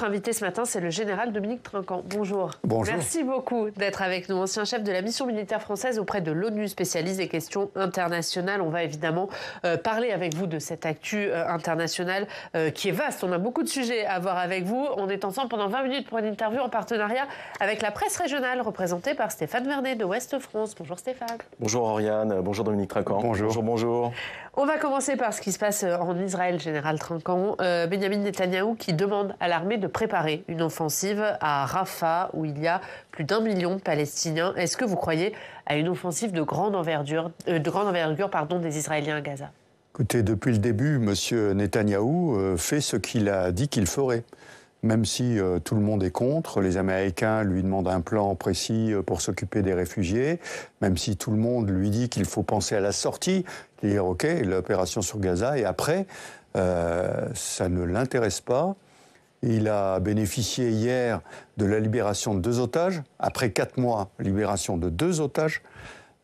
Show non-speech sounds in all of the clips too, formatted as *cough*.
Notre invité ce matin, c'est le général Dominique Trinquant. Bonjour. Bonjour. Merci beaucoup d'être avec nous, ancien chef de la mission militaire française auprès de l'ONU, spécialiste des questions internationales. On va évidemment euh, parler avec vous de cette actu euh, internationale euh, qui est vaste. On a beaucoup de sujets à voir avec vous. On est ensemble pendant 20 minutes pour une interview en partenariat avec la presse régionale représentée par Stéphane Vernet de Ouest France. Bonjour Stéphane. Bonjour Oriane. Bonjour Dominique Trinquant. Bonjour. Bonjour. bonjour. On va commencer par ce qui se passe euh, en Israël, général Trinquant. Euh, Benjamin Netanyahou qui demande à l'armée de préparer une offensive à Rafah, où il y a plus d'un million de Palestiniens. Est-ce que vous croyez à une offensive de grande envergure, euh, des Israéliens à Gaza Écoutez, depuis le début, M. Netanyahou fait ce qu'il a dit qu'il ferait même si tout le monde est contre, les Américains lui demandent un plan précis pour s'occuper des réfugiés, même si tout le monde lui dit qu'il faut penser à la sortie, dire, OK, l'opération sur Gaza, et après, euh, ça ne l'intéresse pas. Il a bénéficié hier de la libération de deux otages, après quatre mois, libération de deux otages.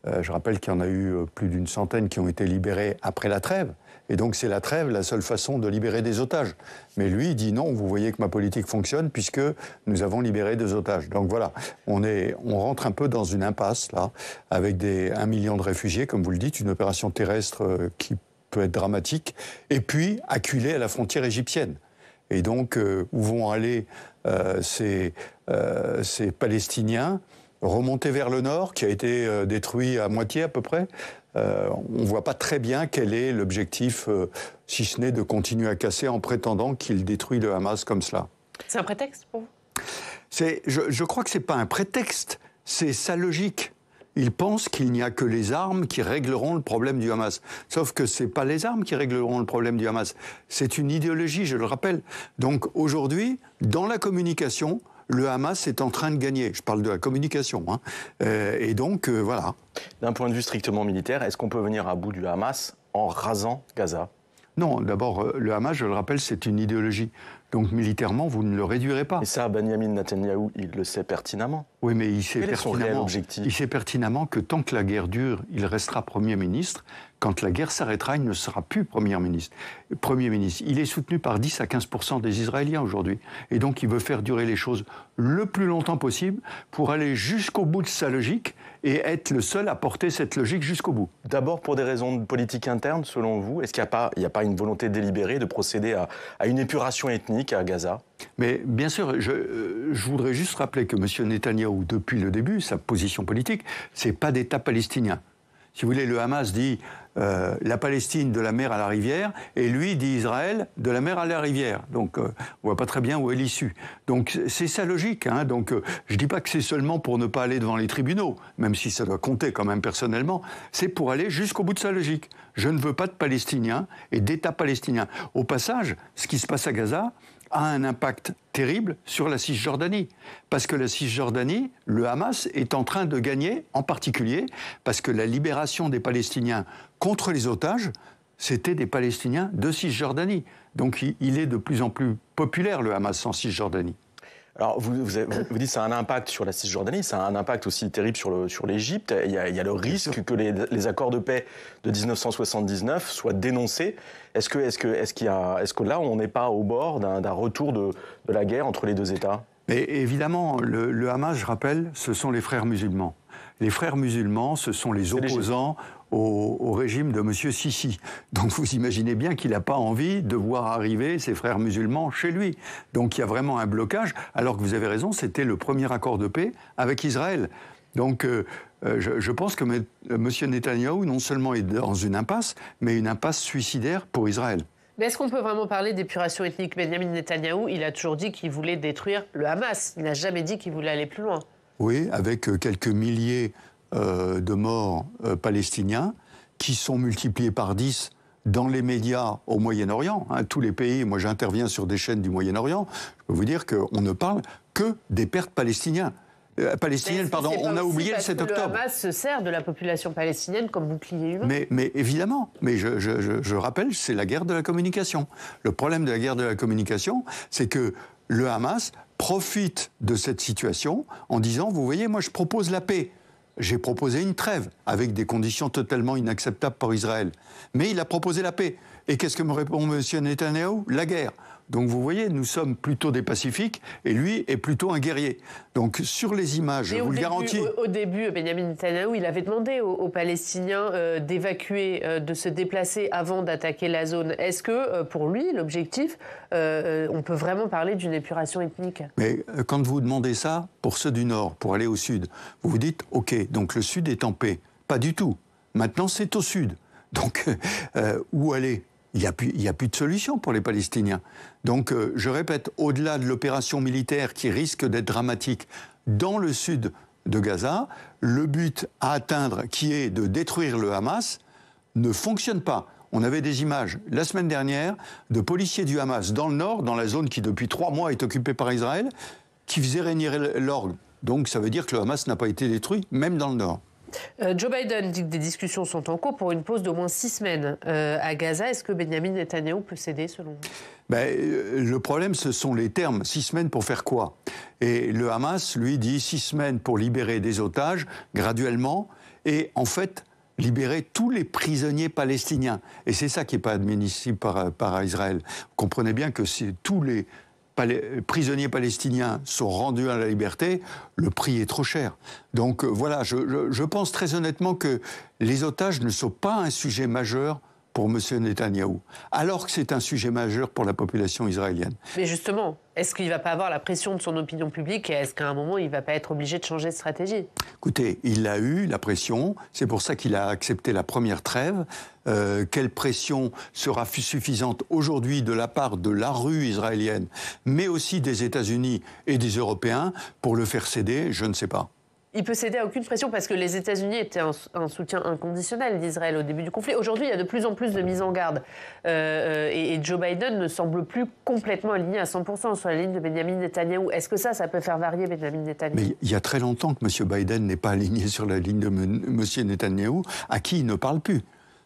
Euh, je rappelle qu'il y en a eu euh, plus d'une centaine qui ont été libérés après la trêve. Et donc c'est la trêve, la seule façon de libérer des otages. Mais lui, il dit non, vous voyez que ma politique fonctionne puisque nous avons libéré des otages. Donc voilà, on, est, on rentre un peu dans une impasse là, avec des, un million de réfugiés, comme vous le dites, une opération terrestre euh, qui peut être dramatique, et puis acculé à la frontière égyptienne. Et donc, euh, où vont aller euh, ces, ces Palestiniens remonter vers le nord, qui a été détruit à moitié à peu près, euh, on ne voit pas très bien quel est l'objectif, euh, si ce n'est de continuer à casser en prétendant qu'il détruit le Hamas comme cela. C'est un prétexte pour vous je, je crois que ce n'est pas un prétexte, c'est sa logique. Il pense qu'il n'y a que les armes qui régleront le problème du Hamas. Sauf que ce n'est pas les armes qui régleront le problème du Hamas. C'est une idéologie, je le rappelle. Donc aujourd'hui, dans la communication, le Hamas est en train de gagner. Je parle de la communication. Hein. Euh, et donc, euh, voilà. D'un point de vue strictement militaire, est-ce qu'on peut venir à bout du Hamas en rasant Gaza non, d'abord, euh, le Hamas, je le rappelle, c'est une idéologie. Donc militairement, vous ne le réduirez pas. Et ça, Benjamin Netanyahou, il le sait pertinemment. Oui, mais il sait, pertinemment, il sait pertinemment que tant que la guerre dure, il restera Premier ministre. Quand la guerre s'arrêtera, il ne sera plus Premier ministre. Premier ministre, il est soutenu par 10 à 15 des Israéliens aujourd'hui. Et donc, il veut faire durer les choses le plus longtemps possible pour aller jusqu'au bout de sa logique et être le seul à porter cette logique jusqu'au bout. D'abord pour des raisons de politique interne, selon vous, est-ce qu'il n'y a, pas une volonté délibérée de procéder à, une épuration ethnique à Gaza Mais bien sûr, euh, je, voudrais juste rappeler que M. Netanyahou, depuis le début, sa position politique, n'est pas d'État palestinien si vous voulez, le Hamas dit euh, la Palestine de la mer à la rivière, et lui dit Israël de la mer à la rivière. Donc on euh, on voit pas très bien où est l'issue. Donc c'est sa logique. Hein. Donc euh, je dis pas que c'est seulement pour ne pas aller devant les tribunaux, même si ça doit compter quand même personnellement. C'est pour aller jusqu'au bout de sa logique. Je ne veux pas de Palestiniens et d'État palestinien. Au passage, ce qui se passe à Gaza, a un impact terrible sur la Cisjordanie. Parce que la Cisjordanie, le Hamas est en train de gagner, en particulier parce que la libération des Palestiniens contre les otages, c'était des Palestiniens de Cisjordanie. Donc il est de plus en plus populaire, le Hamas en Cisjordanie. Alors, vous, vous, dites que ça a un impact sur la Cisjordanie, ça a un impact aussi terrible sur l'Égypte. Sur il, il, y a le risque que les, accords de paix de 1979 soient dénoncés. Est-ce que, est que, est qu que là, on n'est pas au bord d'un retour de, la guerre entre les deux États Mais évidemment, le, le Hamas, je rappelle, ce sont les frères musulmans. Les frères musulmans, ce sont les opposants au, régime de M. Sisi. Donc vous imaginez bien qu'il n'a pas envie de voir arriver ses frères musulmans chez lui. Donc il y a vraiment un blocage, alors que vous avez raison, c'était le premier accord de paix avec Israël. Donc euh, euh, je, pense que M. Euh, Netanyahou, non seulement est dans une impasse, mais une impasse suicidaire pour Israël. Mais est-ce qu'on peut vraiment parler d'épuration ethnique Benjamin Netanyahou, il a toujours dit qu'il voulait détruire le Hamas. Il n'a jamais dit qu'il voulait aller plus loin. Oui, avec quelques milliers euh, de morts euh, palestiniens qui sont multipliés par 10 dans les médias au Moyen-Orient. Hein. tous les pays, moi j'interviens sur des chaînes du Moyen-Orient, je peux vous dire qu'on ne parle que des pertes euh, palestiniennes. pardon, on a oublié le 7 octobre. Le Hamas se sert de la population palestinienne comme bouclier humain. Mais, évidemment, mais je, je rappelle, c'est la guerre de la communication. Le problème de la guerre de la communication, c'est que le Hamas profite de cette situation en disant, vous voyez, moi je propose la paix. J'ai proposé une trêve avec des conditions totalement inacceptables pour Israël. Mais il a proposé la paix. Et qu'est-ce que me répond M. Netanyahu La guerre. Donc vous voyez, nous sommes plutôt des pacifiques et lui est plutôt un guerrier. Donc sur les images, je vous le garantis. Au, début, Benjamin Netanyahu, il avait demandé aux, Palestiniens euh, d'évacuer, euh, de se déplacer avant d'attaquer la zone. Est-ce que euh, pour lui, l'objectif, on peut vraiment parler d'une épuration ethnique Mais quand vous demandez ça, pour ceux du Nord, pour aller au Sud, vous vous dites, OK, donc le Sud est en paix. Pas du tout. Maintenant, c'est au Sud. Donc, *laughs* où aller il n'y a, plus de solution pour les Palestiniens. Donc, euh, je répète, au-delà de l'opération militaire qui risque d'être dramatique dans le sud de Gaza, le but à atteindre, qui est de détruire le Hamas, ne fonctionne pas. On avait des images la semaine dernière de policiers du Hamas dans le nord, dans la zone qui depuis trois mois est occupée par Israël, qui faisaient régner l'orgue. Donc ça veut dire que le Hamas n'a pas été détruit, même dans le nord. Euh, Joe Biden dit que des discussions sont en cours pour une pause d'au moins six semaines euh, à Gaza. Est-ce que Benjamin Netanyahu peut céder selon vous ben, euh, le problème, ce sont les termes. Six semaines pour faire quoi Et le Hamas, lui, dit six semaines pour libérer des otages graduellement et en fait libérer tous les prisonniers palestiniens. Et c'est ça qui n'est pas admissible par, par Israël. Vous comprenez bien que c'est tous les euh, prisonniers palestiniens sont rendus à la liberté, le prix est trop cher. Donc euh, voilà, je, je pense très honnêtement que les otages ne sont pas un sujet majeur pour M. Netanyahou, alors que c'est un sujet majeur pour la population israélienne. Mais justement, est-ce qu'il ne va pas avoir la pression de son opinion publique et est-ce qu'à un moment, il ne va pas être obligé de changer de stratégie Écoutez, il a eu la pression, c'est pour ça qu'il a accepté la première trêve. Euh, quelle pression sera suffisante aujourd'hui de la part de la rue israélienne, mais aussi des États-Unis et des Européens pour le faire céder, je ne sais pas il peut céder à aucune pression parce que les États-Unis étaient un, soutien inconditionnel d'Israël au début du conflit. Aujourd'hui, il y a de plus en plus de mises en garde. Euh, euh, et, Joe Biden ne semble plus complètement aligné à 100% sur la ligne de Benjamin Netanyahu. Est-ce que ça, ça peut faire varier Benjamin Netanyahu Mais il y a très longtemps que M. Biden n'est pas aligné sur la ligne de M. Netanyahu, à qui il ne parle plus.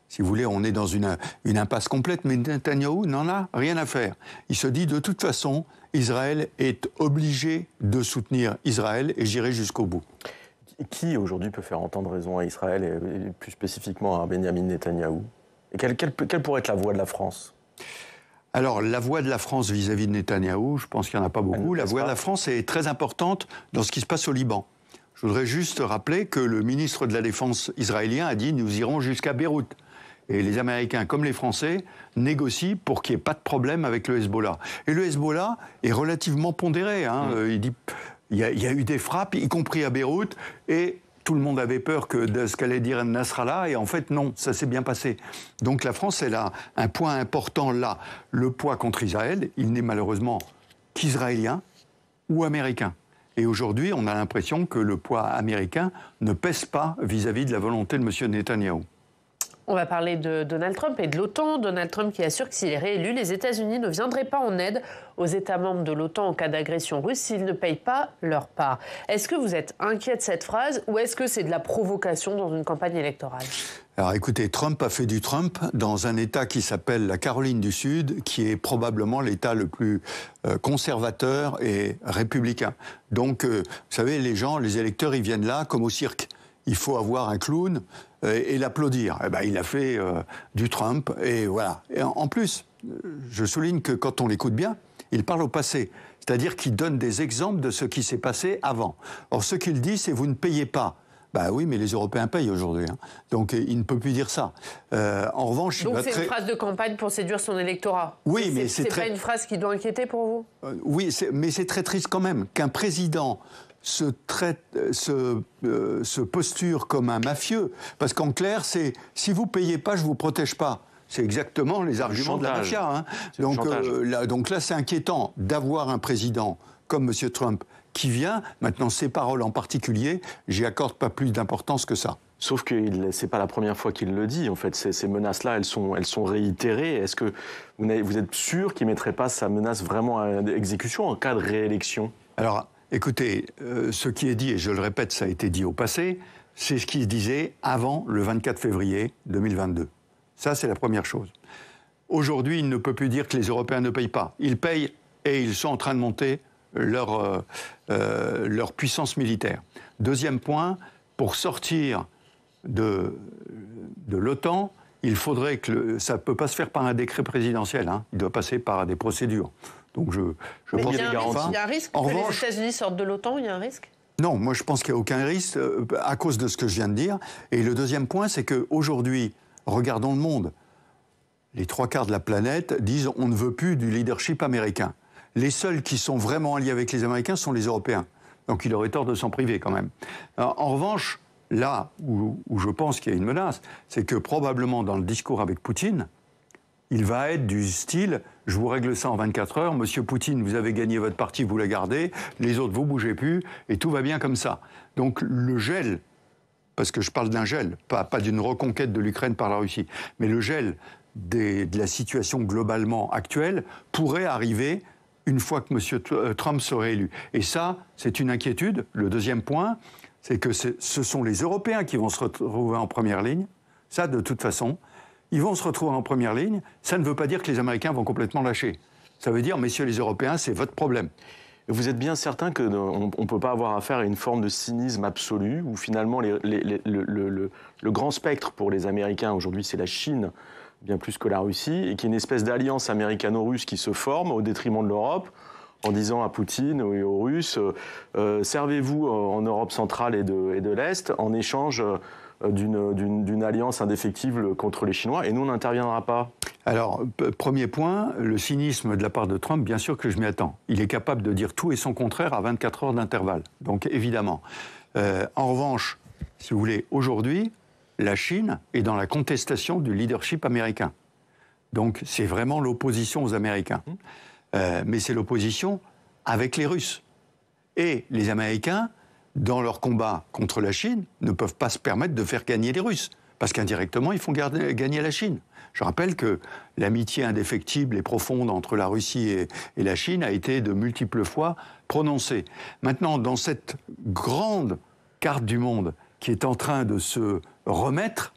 Si vous voulez, on est dans une, impasse complète, mais Netanyahu n'en a rien à faire. Il se dit de toute façon, Israël est obligé de soutenir Israël et j'irai jusqu'au bout qui aujourd'hui peut faire entendre raison à Israël et, plus spécifiquement à Benjamin Netanyahou Et quelle, pourrait être la voix de la France alors, la voix de la France vis-à-vis de Netanyahou, je pense qu'il n'y en a pas beaucoup. La voix de la France est très importante dans ce qui se passe au Liban. Je voudrais juste rappeler que le ministre de la Défense israélien a dit Nous irons jusqu'à Beyrouth. Et les Américains, comme les Français, négocient pour qu'il n'y ait pas de problème avec le Hezbollah. Et le Hezbollah est relativement pondéré. Hein. Mm. Il dit il y, a, eu des frappes, y compris à Beyrouth, et tout le monde avait peur que de ce qu'allait dire Nasrallah, et en fait, non, ça s'est bien passé. Donc la France, elle a un point important là. Le poids contre Israël, il n'est malheureusement qu'israélien ou américain. Et aujourd'hui, on a l'impression que le poids américain ne pèse pas vis-à-vis de la volonté de M. Netanyahou. On va parler de Donald Trump et de l'OTAN. Donald Trump qui assure que s'il est réélu, les États-Unis ne viendraient pas en aide aux États membres de l'OTAN en cas d'agression russe s'ils ne payent pas leur part. Est-ce que vous êtes inquiet de cette phrase ou est-ce que c'est de la provocation dans une campagne électorale alors écoutez, Trump a fait du Trump dans un État qui s'appelle la Caroline du Sud, qui est probablement l'État le plus euh, conservateur et républicain. Donc, euh, vous savez, les gens, les électeurs, ils viennent là comme au cirque il faut avoir un clown euh, et, l'applaudir. Eh ben, il a fait euh, du Trump, et voilà. en, plus, je souligne que quand on l'écoute bien, il parle au passé, c'est-à-dire qu'il donne des exemples de ce qui s'est passé avant. Or, ce qu'il dit, c'est vous ne payez pas. Bah oui, mais les Européens payent aujourd'hui. Hein. Donc il ne peut plus dire ça. Euh, en revanche, donc c'est une phrase de campagne pour séduire son électorat. Oui, mais c'est très... pas une phrase qui doit inquiéter pour vous. oui, mais c'est très triste quand même qu'un président se, traite, euh, se, euh, se posture comme un mafieux. Parce qu'en clair, c'est si vous payez pas, je vous protège pas. C'est exactement les arguments de la mafia. Hein. Donc, euh, là, donc là, c'est inquiétant d'avoir un président comme M. Trump qui vient. Maintenant, ces paroles en particulier, j'y accorde pas plus d'importance que ça. Sauf que c'est pas la première fois qu'il le dit. En fait, ces, menaces-là, elles sont, elles sont réitérées. Est-ce que vous, vous êtes sûr qu'il mettrait pas sa menace vraiment à exécution en cas de réélection Alors, Écoutez, euh, ce qui est dit, et je le répète, ça a été dit au passé, c'est ce qui se disait avant le 24 février 2022. Ça, c'est la première chose. Aujourd'hui, il ne peut plus dire que les Européens ne payent pas. Ils payent et ils sont en train de monter leur, euh, euh, puissance militaire. Deuxième point, pour sortir de, l'OTAN, il faudrait que ça ne peut pas se faire par un décret présidentiel, hein. il doit passer par des procédures. Donc je, pense qu'il y, a un risque en revanche, les États-Unis sortent de l'OTAN, il y a un risque non, moi je pense qu'il n'y a aucun risque euh, à cause de ce que je viens de dire. Et le deuxième point, c'est qu'aujourd'hui, regardons le monde. Les trois quarts de la planète disent on ne veut plus du leadership américain. Les seuls qui sont vraiment alliés avec les Américains sont les Européens. Donc il aurait tort de s'en priver quand même. en revanche, là où je pense qu'il y a une menace, c'est que probablement dans le discours avec Poutine, il va être du style je vous règle ça en 24 heures, monsieur Poutine, vous avez gagné votre partie, vous la gardez, les autres, vous bougez plus, et tout va bien comme ça. Donc le gel, parce que je parle d'un gel, pas, d'une reconquête de l'Ukraine par la Russie, mais le gel de la situation globalement actuelle pourrait arriver une fois que M. Euh, Trump serait élu. Et ça, c'est une inquiétude. Le deuxième point, c'est que ce sont les Européens qui vont se retrouver en première ligne. Ça, de toute façon, ils vont se retrouver en première ligne. Ça ne veut pas dire que les Américains vont complètement lâcher. Ça veut dire, messieurs les Européens, c'est votre problème. Vous êtes bien certain qu'on euh, ne peut pas avoir affaire à une forme de cynisme absolu, où finalement le, grand spectre pour les Américains aujourd'hui, c'est la Chine, bien plus que la Russie, et qu'il y a une espèce d'alliance américano-russe qui se forme au détriment de l'Europe, en disant à Poutine et aux Russes, euh, euh, servez-vous en Europe centrale et de, et de l'Est, en échange... Euh, d'une alliance indéfectible contre les Chinois et nous, on n'interviendra pas Alors, premier point, le cynisme de la part de Trump, bien sûr que je m'y attends. Il est capable de dire tout et son contraire à 24 heures d'intervalle, donc évidemment. Euh, en revanche, si vous voulez, aujourd'hui, la Chine est dans la contestation du leadership américain. Donc c'est vraiment l'opposition aux Américains. Mmh. Euh, mais c'est l'opposition avec les Russes. Et les Américains dans leur combat contre la Chine, ne peuvent pas se permettre de faire gagner les Russes, parce qu'indirectement, ils font gagner la Chine. Je rappelle que l'amitié indéfectible et profonde entre la Russie et, et, la Chine a été de multiples fois prononcée. Maintenant, dans cette grande carte du monde qui est en train de se remettre,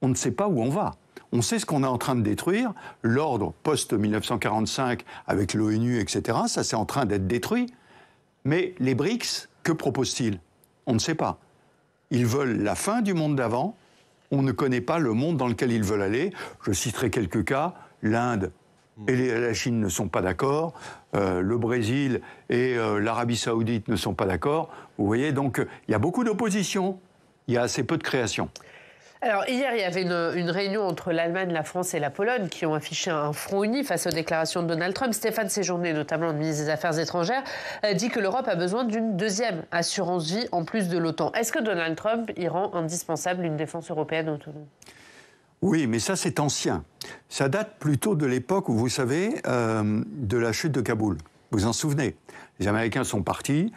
on ne sait pas où on va. On sait ce qu'on est en train de détruire. L'ordre post-1945 avec l'ONU, etc., ça c'est en train d'être détruit. Mais les BRICS, que proposent-ils On ne sait pas. Ils veulent la fin du monde d'avant, on ne connaît pas le monde dans lequel ils veulent aller. Je citerai quelques cas, l'Inde et la Chine ne sont pas d'accord, euh, le Brésil et euh, l'Arabie saoudite ne sont pas d'accord. Vous voyez, donc il y a beaucoup d'opposition, il y a assez peu de création. Alors hier, il y avait une, réunion entre l'Allemagne, la France et la Pologne qui ont affiché un front uni face aux déclarations de Donald Trump. Stéphane Séjourné, notamment le ministre des Affaires étrangères, dit que l'Europe a besoin d'une deuxième assurance vie en plus de l'OTAN. Est-ce que Donald Trump y rend indispensable une défense européenne autonome oui, mais ça c'est ancien. Ça date plutôt de l'époque où vous savez euh, de la chute de Kaboul. Vous vous en souvenez Les Américains sont partis,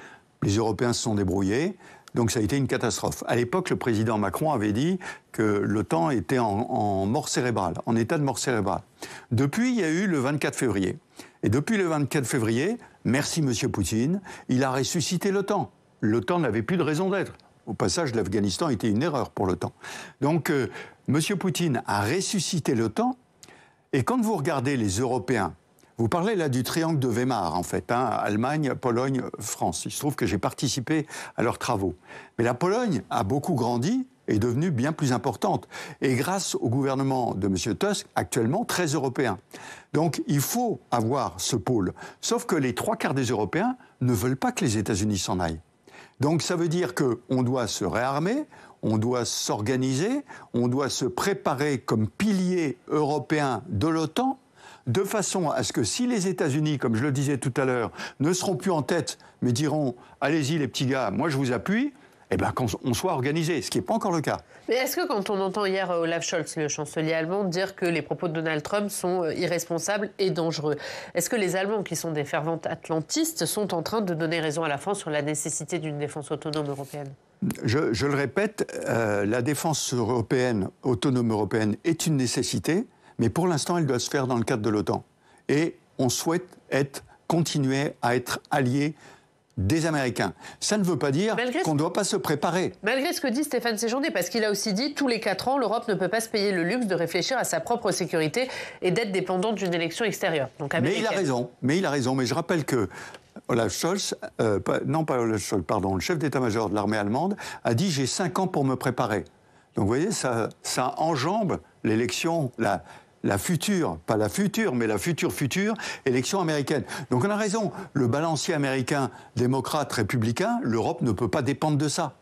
les Européens se sont débrouillés. Donc ça a été une catastrophe. À l'époque, le président Macron avait dit que l'OTAN était en, mort cérébrale, en état de mort cérébrale. Depuis, il y a eu le 24 février. Et depuis le 24 février, merci Monsieur Poutine, il a ressuscité l'OTAN. L'OTAN n'avait plus de raison d'être. Au passage, l'Afghanistan était une erreur pour l'OTAN. Donc, euh, Monsieur M. Poutine a ressuscité l'OTAN. Et quand vous regardez les Européens vous parlez là du triangle de Weimar, en fait, hein, Allemagne, Pologne, France. Il se trouve que j'ai participé à leurs travaux. Mais la Pologne a beaucoup grandi, est devenue bien plus importante. Et grâce au gouvernement de M. Tusk, actuellement très européen. Donc il faut avoir ce pôle. Sauf que les trois quarts des Européens ne veulent pas que les États-Unis s'en aillent. Donc ça veut dire qu'on doit se réarmer, on doit s'organiser, on doit se préparer comme pilier européen de l'OTAN de façon à ce que si les États-Unis, comme je le disais tout à l'heure, ne seront plus en tête, mais diront allez-y les petits gars, moi je vous appuie, eh ben, qu'on soit organisé, ce qui n'est pas encore le cas. Mais est-ce que quand on entend hier euh, Olaf Scholz, le chancelier allemand, dire que les propos de Donald Trump sont euh, irresponsables et dangereux, est-ce que les Allemands, qui sont des ferventes atlantistes, sont en train de donner raison à la France sur la nécessité d'une défense autonome européenne je, le répète, euh, la défense européenne, autonome européenne, est une nécessité. Mais pour l'instant, elle doit se faire dans le cadre de l'OTAN. Et on souhaite être, continuer à être allié des Américains. Ça ne veut pas dire qu'on ne doit pas se préparer. Malgré ce que dit Stéphane Séjourné, parce qu'il a aussi dit tous les 4 ans, l'Europe ne peut pas se payer le luxe de réfléchir à sa propre sécurité et d'être dépendante d'une élection extérieure. Donc mais il a raison. Mais il a raison. Mais je rappelle que Olaf Scholz, euh, non pas Olaf Scholz, pardon, le chef d'état-major de l'armée allemande a dit j'ai 5 ans pour me préparer. Donc vous voyez, ça, ça enjambe l'élection, la, la future, pas la future, mais la future future élection américaine. Donc on a raison, le balancier américain démocrate républicain, l'Europe ne peut pas dépendre de ça.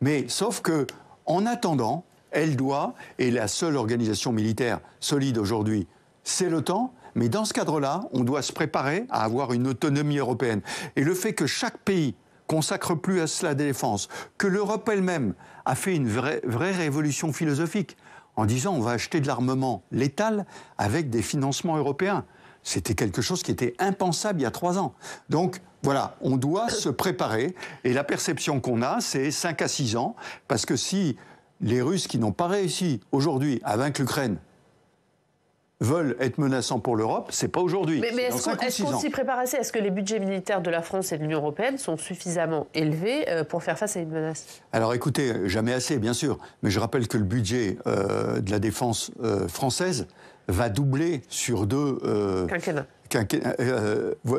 Mais sauf que en attendant, elle doit et la seule organisation militaire solide aujourd'hui, c'est l'OTAN. Mais dans ce cadre-là, on doit se préparer à avoir une autonomie européenne. Et le fait que chaque pays consacre plus à cela des défenses, que l'Europe elle-même a fait une vraie révolution philosophique en disant on va acheter de l'armement létal avec des financements européens. C'était quelque chose qui était impensable il y a trois ans. Donc voilà, on doit se préparer. Et la perception qu'on a, c'est cinq à six ans. Parce que si les Russes qui n'ont pas réussi aujourd'hui à vaincre l'Ukraine veulent être menaçants pour l'Europe, c'est pas aujourd'hui. Mais, est-ce, qu'on, s'y prépare assez Est-ce que les budgets militaires de la France et de l'Union européenne sont suffisamment élevés euh, pour faire face à une menace Alors écoutez, jamais assez, bien sûr. Mais je rappelle que le budget euh, de la défense euh, française va doubler sur deux.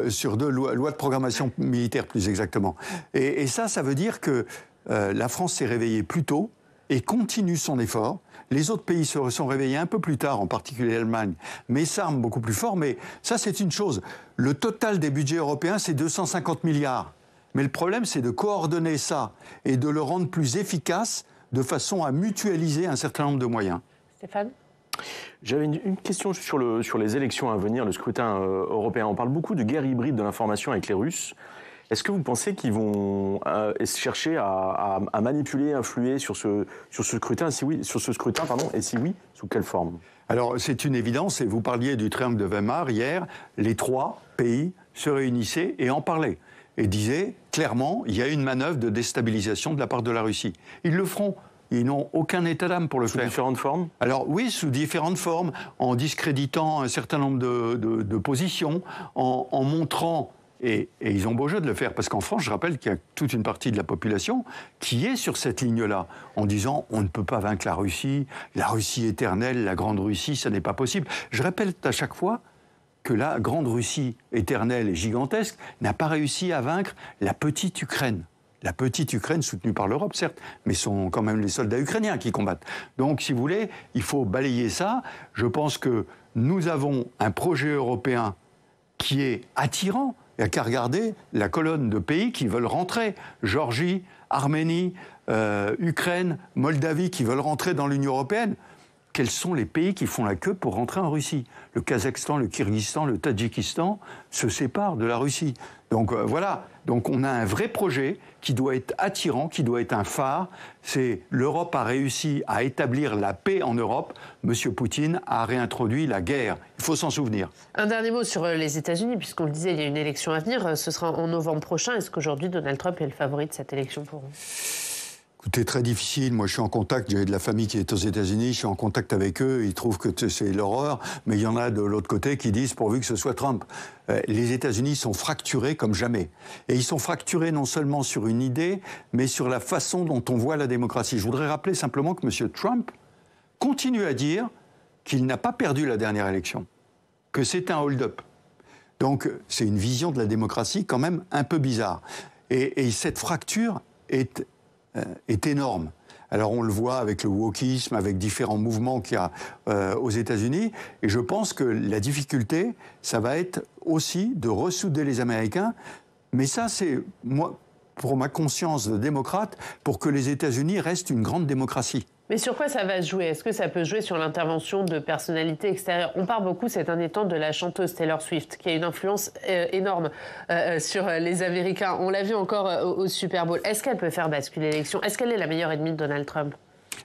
sur deux lois, de programmation militaire plus exactement. Et, ça, ça veut dire que la France s'est réveillée plus tôt et continue son effort. Les autres pays se sont réveillés un peu plus tard, en particulier l'Allemagne, mais s'arment beaucoup plus fort. Mais ça, c'est une chose. Le total des budgets européens, c'est 250 milliards. Mais le problème, c'est de coordonner ça et de le rendre plus efficace de façon à mutualiser un certain nombre de moyens. Stéphane j'avais une, question sur, sur les élections à venir, le scrutin euh, européen. On parle beaucoup de guerre hybride de l'information avec les Russes. Est-ce que vous pensez qu'ils vont euh, chercher à, à, manipuler, influer sur ce, sur ce scrutin, si oui, sur ce scrutin, pardon, et si oui, sous quelle forme Alors c'est une évidence, et vous parliez du triangle de Weimar hier, les trois pays se réunissaient et en parlaient, et disaient clairement, il y a une manœuvre de déstabilisation de la part de la Russie. Ils le feront ils n'ont aucun état d'âme pour le faire. Sous différentes formes Alors oui, sous différentes formes, en discréditant un certain nombre de, positions, en, en montrant et, ils ont beau jeu de le faire, parce qu'en France, je rappelle qu'il y a toute une partie de la population qui est sur cette ligne-là, en disant on ne peut pas vaincre la Russie, la Russie éternelle, la Grande Russie, ça n'est pas possible. Je rappelle à chaque fois que la Grande Russie éternelle et gigantesque n'a pas réussi à vaincre la petite Ukraine. La petite Ukraine soutenue par l'Europe, certes, mais sont quand même les soldats ukrainiens qui combattent. Donc, si vous voulez, il faut balayer ça. Je pense que nous avons un projet européen qui est attirant il n'y a qu'à regarder la colonne de pays qui veulent rentrer. Géorgie, Arménie, euh, Ukraine, Moldavie qui veulent rentrer dans l'Union européenne. Quels sont les pays qui font la queue pour rentrer en Russie Le Kazakhstan, le Kyrgyzstan, le Tadjikistan se séparent de la Russie. Donc euh, voilà, donc on a un vrai projet qui doit être attirant, qui doit être un phare. C'est l'Europe a réussi à établir la paix en Europe. Monsieur Poutine a réintroduit la guerre. Il faut s'en souvenir. Un dernier mot sur euh, les États-Unis, puisqu'on le disait, il y a une élection à venir. Euh, ce sera en novembre prochain. Est-ce qu'aujourd'hui Donald Trump est le favori de cette élection pour vous est très difficile. Moi, je suis en contact. J'ai de la famille qui est aux États-Unis. Je suis en contact avec eux. Ils trouvent que c'est l'horreur. Mais il y en a de l'autre côté qui disent pourvu que ce soit Trump. Euh, les États-Unis sont fracturés comme jamais. Et ils sont fracturés non seulement sur une idée, mais sur la façon dont on voit la démocratie. Je voudrais rappeler simplement que M. Trump continue à dire qu'il n'a pas perdu la dernière élection, que c'est un hold-up. Donc, c'est une vision de la démocratie quand même un peu bizarre. et, et cette fracture est euh, est énorme. Alors on le voit avec le wokisme, avec différents mouvements qu'il y a euh, aux États-Unis. Et je pense que la difficulté, ça va être aussi de ressouder les Américains. Mais ça, c'est moi, pour ma conscience démocrate, pour que les États-Unis restent une grande démocratie. Mais sur quoi ça va se jouer Est-ce que ça peut jouer sur l'intervention de personnalités extérieures On parle beaucoup ces derniers temps de la chanteuse Taylor Swift, qui a une influence euh, énorme euh, euh, sur les Américains. On l'a vu encore au, Super Bowl. Est-ce qu'elle peut faire basculer l'élection Est-ce qu'elle est la meilleure ennemie de Donald Trump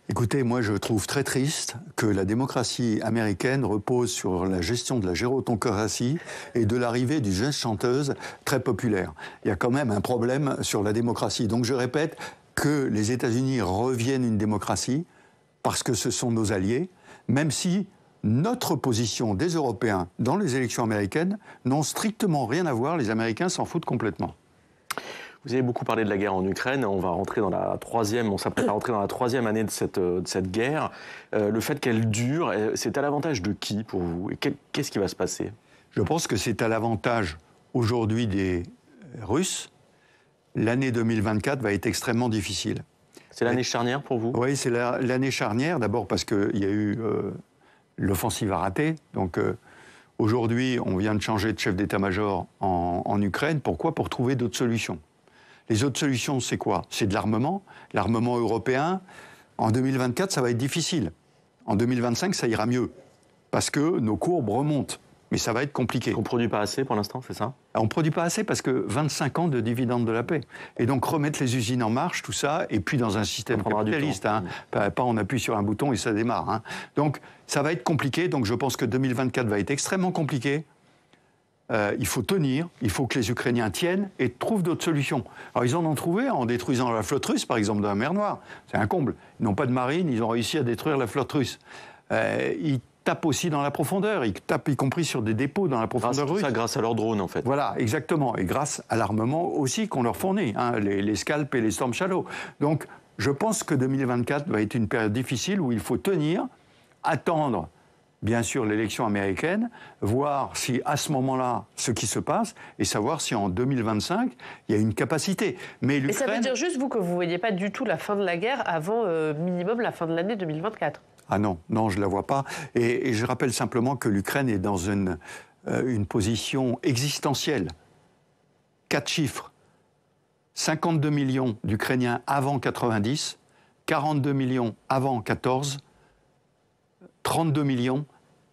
Écoutez, moi je trouve très triste que la démocratie américaine repose sur la gestion de la gérotoncratie et de l'arrivée du jeune chanteuse très populaire. Il y a quand même un problème sur la démocratie. Donc je répète que les États-Unis reviennent une démocratie, parce que ce sont nos alliés, même si notre position des Européens dans les élections américaines n'ont strictement rien à voir, les Américains s'en foutent complètement. Vous avez beaucoup parlé de la guerre en Ukraine. On va rentrer dans la troisième. On s'apprête à rentrer dans la troisième année de cette, euh, guerre. Euh, le fait qu'elle dure, euh, c'est à l'avantage de qui pour vous Et qu'est-ce qui va se passer Je pense que c'est à l'avantage aujourd'hui des Russes. L'année 2024 va être extrêmement difficile. C'est l'année charnière pour vous Oui, c'est l'année charnière, d'abord parce qu'il y a eu euh, l'offensive à rater. Donc euh, aujourd'hui, on vient de changer de chef d'état-major en, en, Ukraine. Pourquoi Pour trouver d'autres solutions. Les autres solutions, c'est quoi C'est de l'armement. L'armement européen, en 2024, ça va être difficile. En 2025, ça ira mieux, parce que nos courbes remontent mais ça va être compliqué. On ne produit pas assez pour l'instant, c'est ça ah, On ne produit pas assez parce que 25 ans de dividendes de la paix. Et donc remettre les usines en marche, tout ça, et puis dans un système capitaliste, hein. pas, on appuie sur un bouton et ça démarre. Hein. Donc ça va être compliqué, donc je pense que 2024 va être extrêmement compliqué. Euh, il faut tenir, il faut que les Ukrainiens tiennent et trouvent d'autres solutions. Alors ils en ont trouvé en détruisant la flotte russe, par exemple, dans la mer Noire. C'est un comble. Ils n'ont pas de marine, ils ont réussi à détruire la flotte russe. Euh, tapent aussi dans la profondeur. Ils tapent y compris sur des dépôts dans la profondeur grâce, russe. Ça grâce à leurs drones, en fait. Voilà, exactement. Et grâce à l'armement aussi qu'on leur fournit, hein, les, les et les Storm shallows. Donc, je pense que 2024 va être une période difficile où il faut tenir, attendre bien sûr l'élection américaine, voir si à ce moment-là, ce qui se passe, et savoir si en 2025, il y a une capacité. Mais ça veut dire juste, vous, que vous ne voyez pas du tout la fin de la guerre avant euh, minimum la fin de l'année 2024 ah non, non, je ne la vois pas. Et, je rappelle simplement que l'Ukraine est dans une, euh, position existentielle. Quatre chiffres. 52 millions d'Ukrainiens avant 90, 42 millions avant 14, 32 millions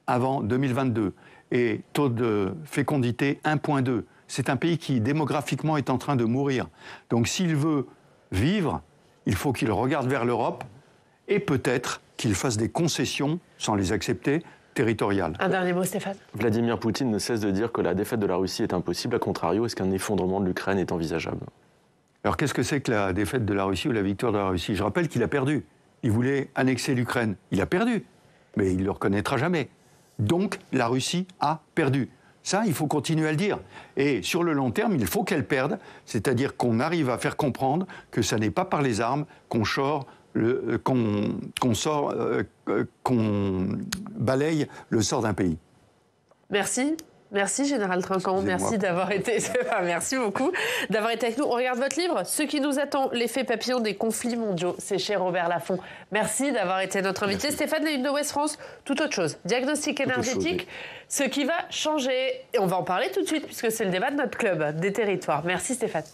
avant 2022 et taux de fécondité 1.2. C'est un pays qui démographiquement est en train de mourir. Donc s'il veut vivre, il faut qu'il regarde vers l'Europe et peut-être qu'il fasse des concessions, sans les accepter, territoriales. Un dernier mot, Stéphane. Vladimir Poutine ne cesse de dire que la défaite de la Russie est impossible. à contrario, est-ce qu'un effondrement de l'Ukraine est envisageable Alors qu'est-ce que c'est que la défaite de la Russie ou la victoire de la Russie Je rappelle qu'il a perdu. Il voulait annexer l'Ukraine. Il a perdu. Mais il ne le reconnaîtra jamais. Donc la Russie a perdu. Ça, il faut continuer à le dire. Et sur le long terme, il faut qu'elle perde, c'est-à-dire qu'on arrive à faire comprendre que ça n'est pas par les armes qu'on chore euh, qu'on euh, euh, qu'on balaye le sort d'un pays. Merci. Merci Général Trinquant, merci d'avoir été, *laughs* merci beaucoup d'avoir été avec nous. On regarde votre livre, Ce qui nous attend, l'effet papillon des conflits mondiaux. C'est cher Robert Laffont. Merci d'avoir été notre invité. Stéphane, Stéphane Lune de West France, tout autre chose. Diagnostic énergétique, ce qui va changer. Et on va en parler tout de suite puisque c'est le débat de notre club des territoires. Merci Stéphane.